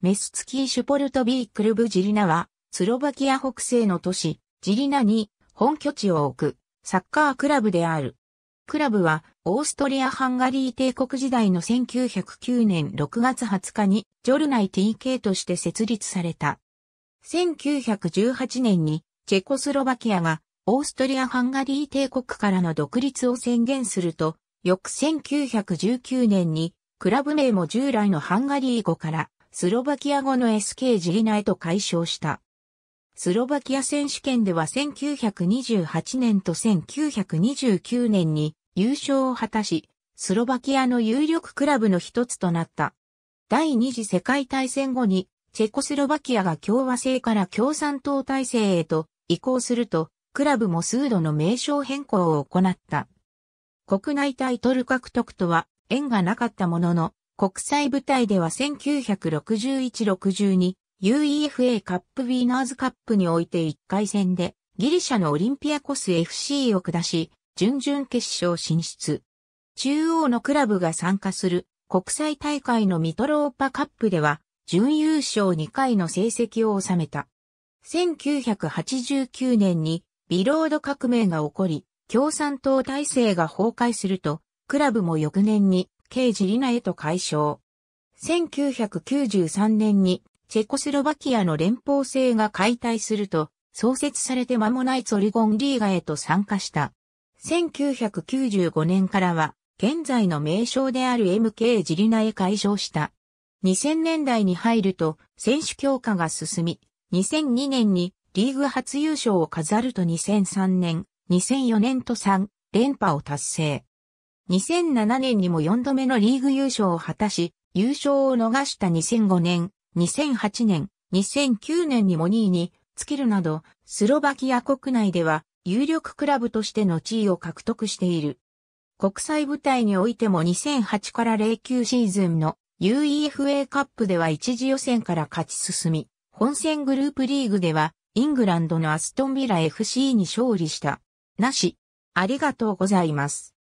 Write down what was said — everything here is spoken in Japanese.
メスツキーシュポルトビークルブジリナは、スロバキア北西の都市、ジリナに本拠地を置く、サッカークラブである。クラブは、オーストリア・ハンガリー帝国時代の1909年6月20日に、ジョルナイ TK として設立された。1918年に、チェコスロバキアが、オーストリア・ハンガリー帝国からの独立を宣言すると、翌1919年に、クラブ名も従来のハンガリー語から、スロバキア語の SK ジリナへと解消した。スロバキア選手権では1928年と1929年に優勝を果たし、スロバキアの有力クラブの一つとなった。第二次世界大戦後に、チェコスロバキアが共和制から共産党体制へと移行すると、クラブも数度の名称変更を行った。国内対トル獲得とは縁がなかったものの、国際舞台では1961-62 UEFA カップウィーナーズカップにおいて1回戦でギリシャのオリンピアコス FC を下し、準々決勝進出。中央のクラブが参加する国際大会のミトローパカップでは準優勝2回の成績を収めた。1989年にビロード革命が起こり、共産党体制が崩壊すると、クラブも翌年に刑ジリナへと解消。1993年にチェコスロバキアの連邦制が解体すると、創設されて間もないツオリゴンリーガへと参加した。1995年からは、現在の名称である MK ジリナへ解消した。2000年代に入ると選手強化が進み、2002年にリーグ初優勝を飾ると2003年、2004年と3連覇を達成。2007年にも4度目のリーグ優勝を果たし、優勝を逃した2005年、2008年、2009年にも2位につけるなど、スロバキア国内では有力クラブとしての地位を獲得している。国際舞台においても2008から09シーズンの UEFA カップでは一次予選から勝ち進み、本戦グループリーグではイングランドのアストンビラ FC に勝利した。なし。ありがとうございます。